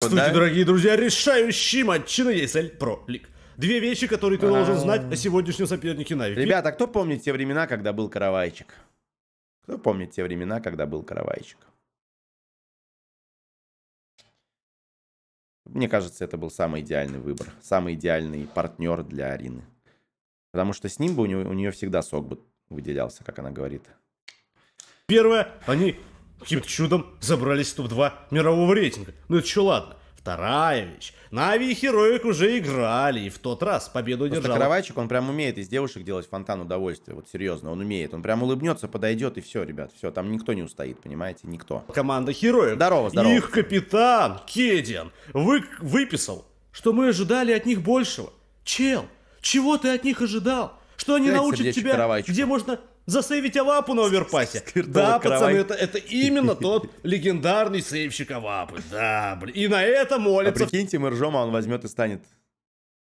Здравствуйте, да? дорогие друзья! Решающий матч на ESL Pro League. Две вещи, которые ты а -а -а. должен знать о сегодняшнем сопернике Нави. Ребята, а кто помнит те времена, когда был каравайчик? Кто помнит те времена, когда был каравайчик? Мне кажется, это был самый идеальный выбор, самый идеальный партнер для Арины. Потому что с ним бы у нее, у нее всегда сок бы выделялся, как она говорит. Первое, они Каким-то чудом забрались в топ-2 мирового рейтинга. Ну это что, ладно. Вторая вещь. Нави и Хероик уже играли, и в тот раз победу Просто держал. Кровайчик, он прям умеет из девушек делать фонтан удовольствия. Вот серьезно, он умеет. Он прям улыбнется, подойдет, и все, ребят, все. Там никто не устоит, понимаете? Никто. Команда Хероик. Здорово, здорово. Их капитан Кедиан вы... выписал, что мы ожидали от них большего. Чел, чего ты от них ожидал? Что они Дайте научат тебя, Каравайчику. где можно Засейвить Авапу на оверпасе. Да, пацаны, это, это именно тот легендарный сейвщик Авапы. Да, блин. И на это молится. А прикиньте, мы ржем, а он возьмет и станет.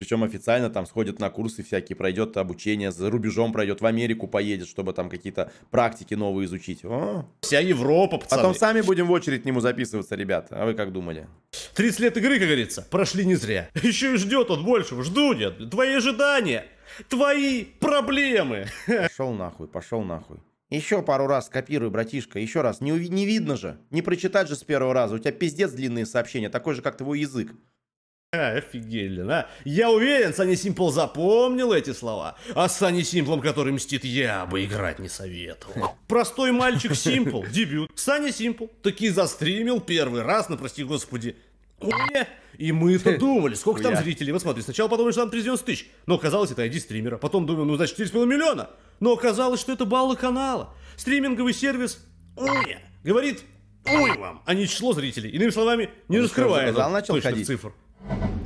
Причем официально там сходит на курсы всякие, пройдет обучение, за рубежом пройдет, в Америку поедет, чтобы там какие-то практики новые изучить. О. Вся Европа, пацаны. Потом сами будем в очередь к нему записываться, ребята. А вы как думали? 30 лет игры, как говорится, прошли не зря. Еще и ждет он большего. Жду, нет. Твои ожидания твои проблемы. Пошел нахуй, пошел нахуй. Еще пару раз копируй, братишка, еще раз. Не, не видно же, не прочитать же с первого раза. У тебя пиздец длинные сообщения, такой же, как твой язык. А, э, офигели, да? Я уверен, Санни Симпл запомнил эти слова. А с Санни Симплом, который мстит, я бы играть не советовал. Простой мальчик Симпл, дебют. Санни Симпл таки застримил первый раз, на прости господи, хуя. И мы это думали, сколько там зрителей. Вот смотри, сначала подумали, что там 390 тысяч, но оказалось, это ID стримера. Потом думали, ну значит 4,5 миллиона. Но оказалось, что это баллы канала. Стриминговый сервис хуя. Говорит, ой вам, а не число зрителей. Иными словами, не он раскрывает сказал, начал точных ходить. цифр.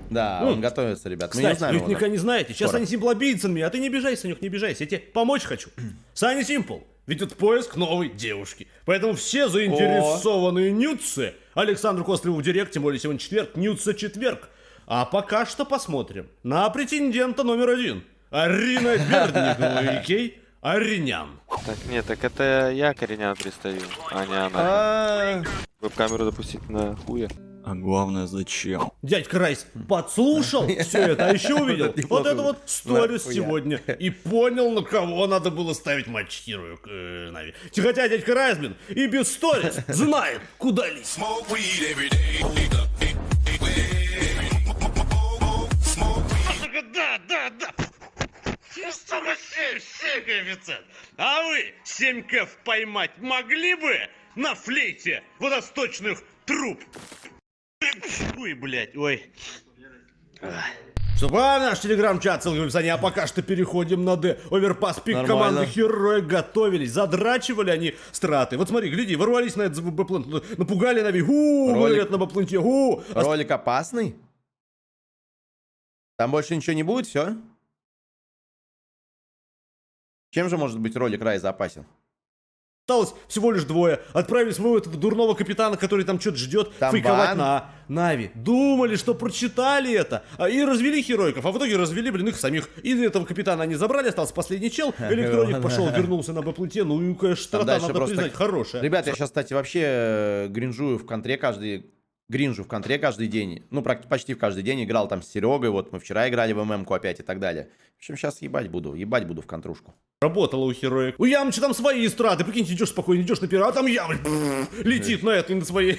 Да, ну, он готовится, ребят. Кстати, Мы не знаем вы никогда не знаете. Сейчас Скоро. они симплобийцами, а ты не обижайся, Санек, не обижайся. Я тебе помочь хочу. Саня Симпл ведет поиск новой девушки. Поэтому все заинтересованные нюцы Александру Костреву в директ, тем более сегодня четверг, Ньютса четверг. А пока что посмотрим на претендента номер один. Арина Бердникова, окей, Аринян. Так, нет, так это я Аринян представил, а не она. А. Веб-камеру допустить на хуя. А главное, зачем? Дядь Крайс подслушал все это, а еще увидел вот это вот «Ну, сторис сегодня. И понял, на кого надо было ставить матч Хиру. Э, хотя дядь Крайс, блин, и без сторис знает, куда лезть. Да, да, да. 47, 7 коэффициент. А вы 7 кэф поймать могли бы на флейте водосточных труб? Ой, блядь, ой. Все а, наш телеграм-чат, ссылка в описании. А пока что переходим на Д. Оверпас пик команды Херой готовились. Задрачивали они страты. Вот смотри, гляди, ворвались на этот бэплент. Напугали на вигу. говорят на бэпленте. А ролик опасный? Там больше ничего не будет, все? Чем же может быть ролик Райза опасен? Осталось всего лишь двое. Отправили своего этого дурного капитана, который там что-то ждет, там фейковать бан. на Нави. Думали, что прочитали это. А, и развели херойков, а в итоге развели, блин, их самих. И этого капитана они забрали, остался последний чел. Электроник пошел, вернулся на б Ну, и, конечно, надо признать, хорошая. Ребята, я сейчас, кстати, вообще э, гринжую в контре каждый Гринжу в контре каждый день, ну, почти в каждый день играл там с Серегой, вот мы вчера играли в ММК опять и так далее. В общем, сейчас ебать буду, ебать буду в контрушку. Работала у хероя У Ямыча там свои страты. Прикиньте, идешь спокойно, идешь на пират, а там Ямыч летит на это, на своей,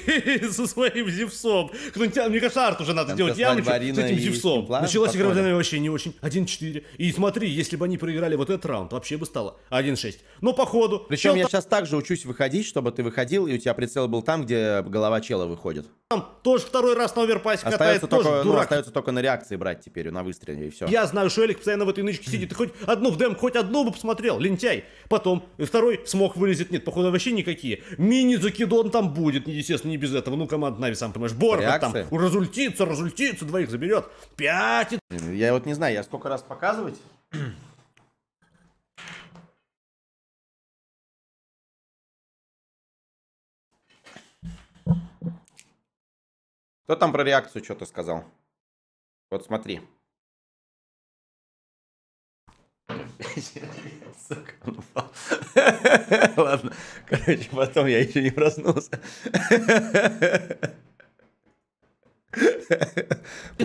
со своим зевсом. Кто-нибудь, мне кажется, арт уже надо делать Ямычу с этим зевсом. Началась игра вообще не очень. 1-4. И смотри, если бы они проиграли вот этот раунд, вообще бы стало 1-6. Но походу... Причем я там... сейчас также учусь выходить, чтобы ты выходил, и у тебя прицел был там, где голова чела выходит. Там тоже второй раз на оверпасе катается, только, тоже ну, дурак. остается только на реакции брать теперь, на выстреле и все. Я знаю, что Элик постоянно в этой нычке сидит. Ты хоть одну в дем, хоть одну бы посмотри смотрел, лентяй. Потом второй смог вылезет, нет, походу вообще никакие. Мини-закидон там будет, естественно, не без этого. Ну, команда Нави, сам понимаешь, Борбет там разультится, разультится, двоих заберет. Пятит. Я вот не знаю, я сколько раз показывать? Кто там про реакцию что-то сказал? Вот смотри. Сука, он упал. Ладно, короче, потом я еще не проснулся.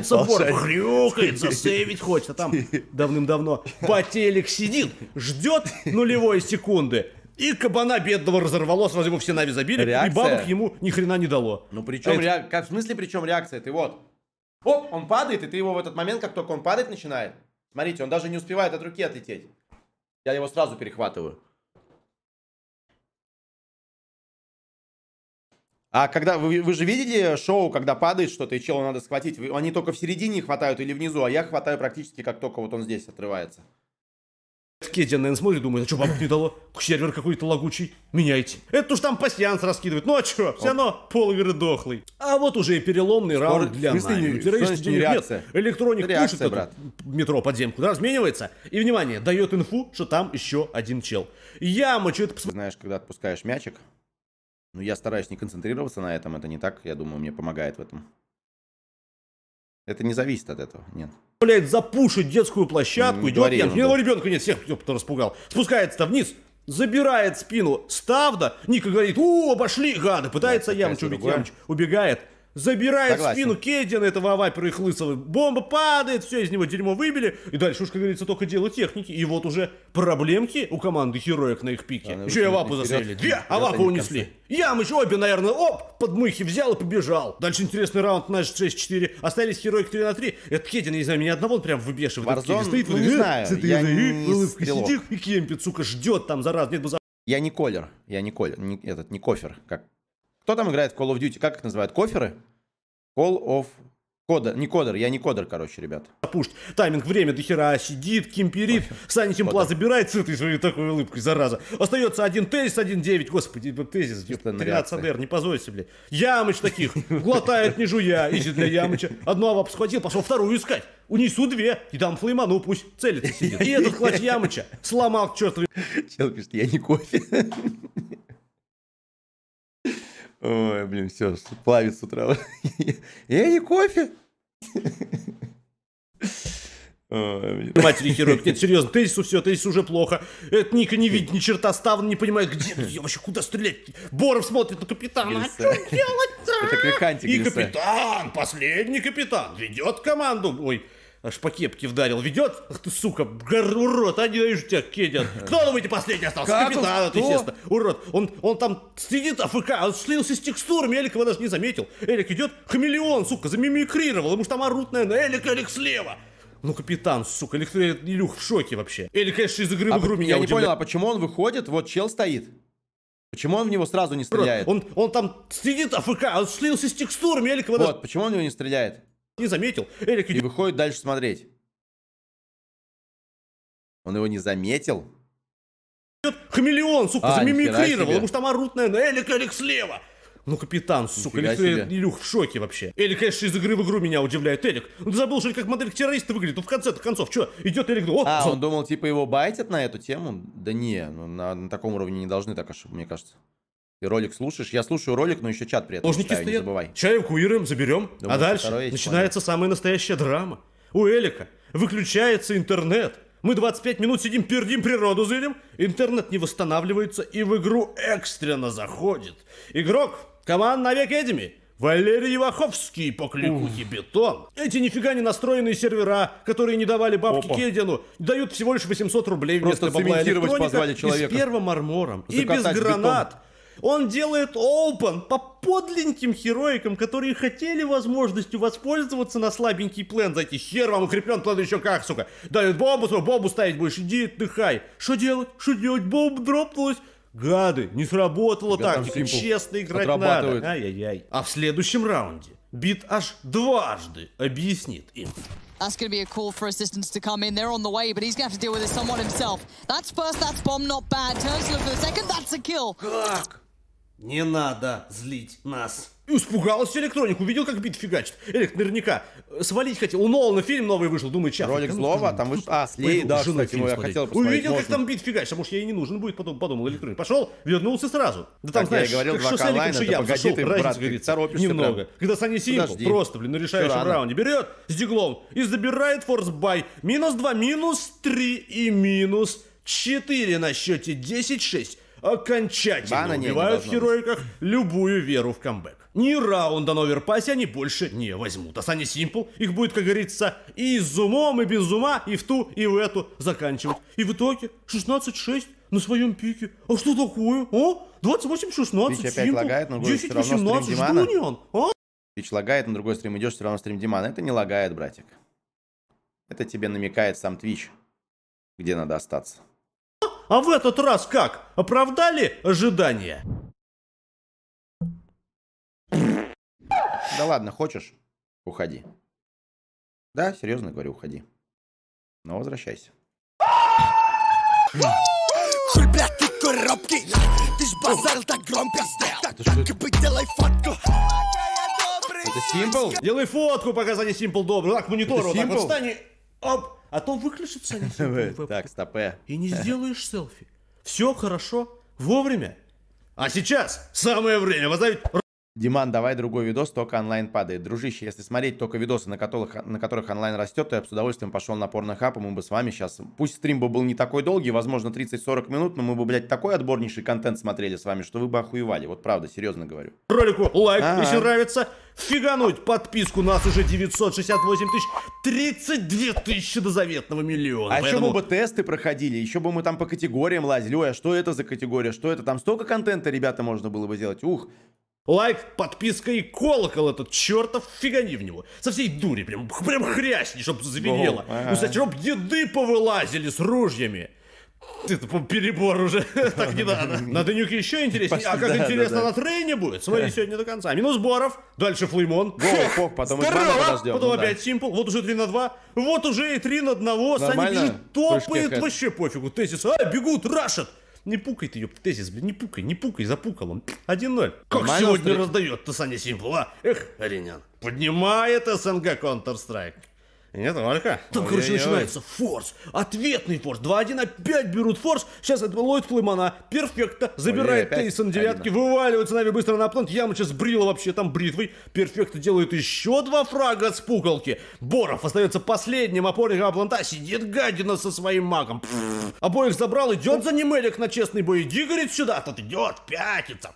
Собор хрюкается, сейвить хочет, а там давным-давно потелик сидит, ждет нулевой секунды. И кабана бедного разорвало, сразу его все нави забили, реакция. и бабок ему ни хрена не дало. Ну причем, это... ре... как, в смысле причем реакция? Ты вот, оп, он падает, и ты его в этот момент, как только он падает, начинает Смотрите, он даже не успевает от руки отлететь. Я его сразу перехватываю. А когда вы, вы же видели шоу, когда падает что-то, и челу надо схватить? Они только в середине хватают или внизу, а я хватаю практически как только вот он здесь отрывается. Кедя, наверное, смотрит, думает, а что бабок не дало? Сервер какой-то лагучий, меняйте. Это уж там пассианс раскидывает. Ну а что, все равно пол дохлый. А вот уже и переломный Скоро, раунд для нас. Нет, электроник реакция, пушит брат. метро подземку, да, разменивается. И, внимание, дает инфу, что там еще один чел. Яма, что это... Знаешь, когда отпускаешь мячик, ну, я стараюсь не концентрироваться на этом, это не так, я думаю, мне помогает в этом. Это не зависит от этого, нет. Блять, запушить детскую площадку, не идет нет, Янг, его ребенка нет, всех кто распугал. Спускается-то вниз, забирает спину Ставда, Ника говорит, о, обошли, гады, пытается да, Ямыч убить, Ямыч убегает, забирает Согласен. спину Кедина, этого авапера и хлысовый Бомба падает, все, из него дерьмо выбили. И дальше уж, как говорится, только дело техники. И вот уже проблемки у команды Хероек на их пике. Да, еще и авапу засадили. Две а авапу унесли. Ям еще обе, наверное, оп, подмыхи взял и побежал. Дальше интересный раунд наш 6-4. Остались Хероек 3 на 3. Это Кедин, не знаю, меня одного он прям выбешивает. Варзон, стоит, ну, не знаю, я не улыбка сидит и кемпит, сука, ждет там, зараза. Нет бы за... Я не колер, я не колер, не, этот, не кофер, как кто там играет в Call of Duty? Как их называют? Коферы? Call of... Кодер, не кодер, я не кодер, короче, ребят. Пушт, тайминг, время до хера сидит, кимперит, Саня Симпла забирает с своей такой улыбкой, зараза. Остается один тезис, один девять, господи, тезис, 13 АДР, не позорься, блядь. Ямыч таких, глотает не жуя, изи для Ямыча. Одну авап схватил, пошел вторую искать, унесу две, и там флейма, ну пусть целится сидит. И этот клач Ямыча сломал к чертовой... Чел пишет, я не кофе. Ой, блин, все, плавит с утра. Я не кофе. Матери хирург. Нет, серьезно, тезису все, тезис уже плохо. Это Ника не видит, ни черта ставлен, не понимает, где я вообще, куда стрелять? Боров смотрит на капитана. А что делать-то? Это И капитан, последний капитан, ведет команду. Ой, аж по кепке вдарил. Ведет, ах ты, сука, урод, а они вижу тебя кедят. Кто, думаете, ну, последний остался? Как Капитан, это, ну, естественно. Урод, он, он там сидит АФК, он слился с текстурами, Элик его даже не заметил. Элик идет, хамелеон, сука, замимикрировал, ему же там орут, наверное, Элик, Элик слева. Ну, капитан, сука, или э, Илюх в шоке вообще. Элик, конечно, из игры а в игру я меня Я не удивляет. понял, а почему он выходит, вот чел стоит? Почему он в него сразу не стреляет? Он, он там сидит АФК, он слился с текстурами, Элик его Вот, даже... почему он в него не стреляет? не заметил. Эрик И выходит дальше смотреть. Он его не заметил? идет хамелеон, сука, а, замимикрировал, потому что там орут, наверное, Элик, Элик слева. Ну, капитан, сука, Элик, себе. Илюх в шоке вообще. Элик, конечно, из игры в игру меня удивляет. Элик, ну ты забыл, что ли, как модель террориста выглядит? Ну, в конце-то концов, что, идет Элик, ну, о, А, он думал, типа, его байтят на эту тему? Да не, ну, на, на таком уровне не должны так, мне кажется. Ты ролик слушаешь? Я слушаю ролик, но еще чат при этом Ложники читаю, стоят. не забывай. Чаем куируем, заберем. А Думаю, а дальше начинается план. самая настоящая драма. У Элика выключается интернет. Мы 25 минут сидим, пердим, природу зырим. Интернет не восстанавливается и в игру экстренно заходит. Игрок, команда навек Эдеми. Валерий Иваховский по клику бетон. Эти нифига не настроенные сервера, которые не давали бабки Опа. Кедину, дают всего лишь 800 рублей вместо Просто бабла позвали человека. и с первым армором, Закатать и без гранат. Бетон. Он делает open по подленьким хероикам, которые хотели возможностью воспользоваться на слабенький план зайти. Хер вам укреплен план еще как, сука. Дают бомбу, бомбу ставить будешь, иди отдыхай. Что делать? Что делать? Бомба дропнулась. Гады, не сработало так, честно играть надо. Ай-яй-яй. А в следующем раунде Бит аж дважды объяснит им. That's going to be a call for assistance to come in. They're on the way, but he's going to have to deal with this somewhat himself. That's first, that's bomb, not bad. Turns to look for the second, that's a kill. Как? Не надо злить нас. И Испугалась электроник, увидел, как бит фигачит. Элек наверняка свалить хотел. У Нолана фильм новый вышел, думает, сейчас. Ролик ну злого, а там вышел. А, Слей, да, жена кстати, его я хотел посмотреть. Увидел, можно. как там бит фигачит, а может, ей и не нужен будет, потом подумал электроник. Пошел, вернулся сразу. Да там, так, знаешь, я говорил, как, два что Эликом, что я погоди, зашел, ты, разница, брат, говорит, торопишься немного. Прям. Когда Саня Симпл Подожди. просто, блин, на решающем раунде берет с диглом и забирает форсбай. Минус 2, минус 3 и минус 4 на счете 10-6 окончательно Бана убивают в героиках любую веру в камбэк. Ни раунда на оверпассе они больше не возьмут. А Сани Симпл их будет, как говорится, и с умом, и без ума, и в ту, и в эту заканчивать. И в итоге 16-6 на своем пике. А что такое? А? 28-16, Симпл, лагает, но 10-18, что А? Твич лагает, на другой стрим идешь, все равно стрим Димана. Это не лагает, братик. Это тебе намекает сам Твич, где надо остаться. А в этот раз как? Оправдали ожидания? Да ладно, хочешь? Уходи. Да, серьезно говорю, уходи. Но возвращайся. Хуй, блядь, ты коробки! Ты ж базарил так громко, так, так бы делай фотку! Это символ? Делай фотку, пока за не символ добрый. Так, монитору, так встань Оп! А то выключится не Так, стопе. И не сделаешь селфи. Все хорошо, вовремя. А сейчас самое время возобновить Диман, давай другой видос, только онлайн падает. Дружище, если смотреть только видосы, на которых, на которых онлайн растет, то я бы с удовольствием пошел на порнохап, и мы бы с вами сейчас... Пусть стрим бы был не такой долгий, возможно, 30-40 минут, но мы бы, блядь, такой отборнейший контент смотрели с вами, что вы бы охуевали. Вот правда, серьезно говорю. Ролику лайк, А-а-а. если нравится. Фигануть подписку, нас уже 968 тысяч, 32 тысячи до заветного миллиона. А Поэтому... еще мы бы тесты проходили, еще бы мы там по категориям лазили. Ой, а что это за категория, что это? Там столько контента, ребята, можно было бы сделать. Ух, Лайк, подписка и колокол этот чертов фигани в него. Со всей дури, прям, прям хрясни, чтоб звенело. О, ага. Ну, чтоб еды повылазили с ружьями. Это перебор уже, так не надо. На Данюке еще интереснее. А как интересно на трейне будет? Смотри сегодня до конца. Минус Боров, дальше Флеймон. Фок, потом Потом ну опять Симпл, вот уже 3 на 2, вот уже и 3 на 1. Саня бежит, топает, вообще пофигу. Тезис, а, бегут, рашат. Не пукай ты, ёб, тезис, блин, не пукай, не пукай, запукал он. 1-0. Как сегодня раздает-то Саня Символ, а? Эх, Аринян. Поднимает СНГ Counter-Strike. И ну, не только. Там, короче, начинается форс, ответный форс, 2-1, опять берут форс, сейчас это Ллойд Флымана, перфекта, забирает Тейсон девятки, вываливается Нави быстро на плант, сейчас брила вообще там бритвой, перфекта делает еще два фрага от спукалки. Боров остается последним опорником Апланта, сидит гадина со своим магом, Пфф. обоих забрал, идет за ним Элик на честный бой, иди, говорит, сюда, а тот идет, пятится,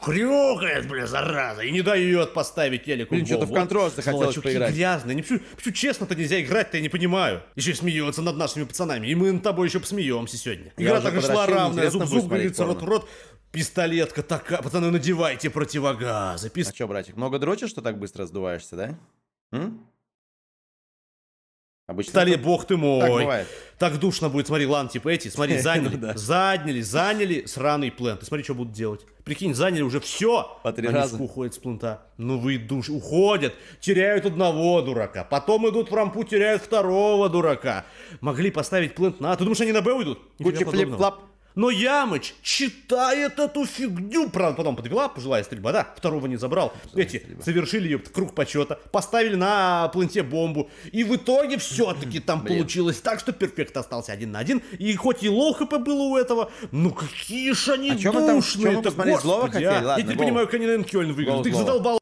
хрюкает, бля, зараза, и не дает поставить Элику Блин, что-то в контрол захотелось поиграть. грязный, не почему, почему честно-то нельзя играть ты не понимаю. Еще и смеется над нашими пацанами, и мы над тобой еще посмеемся сегодня. Игра так шла равная, зуб-зуб, говорится, рот-рот. Пистолетка такая, пацаны, надевайте ну противогазы. Пис... А что, братик, много дрочишь, что так быстро сдуваешься, да? М? Обычно Стали, это... бог ты мой. Так Так душно будет, смотри, лан, типа эти, смотри, заняли, заняли, заняли сраный плент. смотри, что будут делать. Прикинь, заняли уже все. По три Они раза. уходят с плента. Ну вы душ. Уходят, теряют одного дурака. Потом идут в рампу, теряют второго дурака. Могли поставить плент на А. Ты думаешь, они на Б уйдут? Кучи флип-флап. Но Ямыч читает эту фигню. Правда, потом подвела пожилая стрельба, да, второго не забрал. Пожилая Эти стрельба. совершили ее круг почета, поставили на планете бомбу. И в итоге все-таки там Блин. получилось так, что перфект остался один на один. И хоть и лоу хп было у этого, ну какие же они а душные. Там, это, злого хотели? А? Ладно, Я не гол. понимаю, как они на Энкёльн выиграли. Ты их задолбал.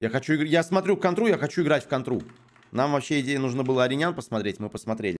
Я хочу играть. Я смотрю контру, я хочу играть в контру. Нам вообще идея нужно было Аринян посмотреть, мы посмотрели.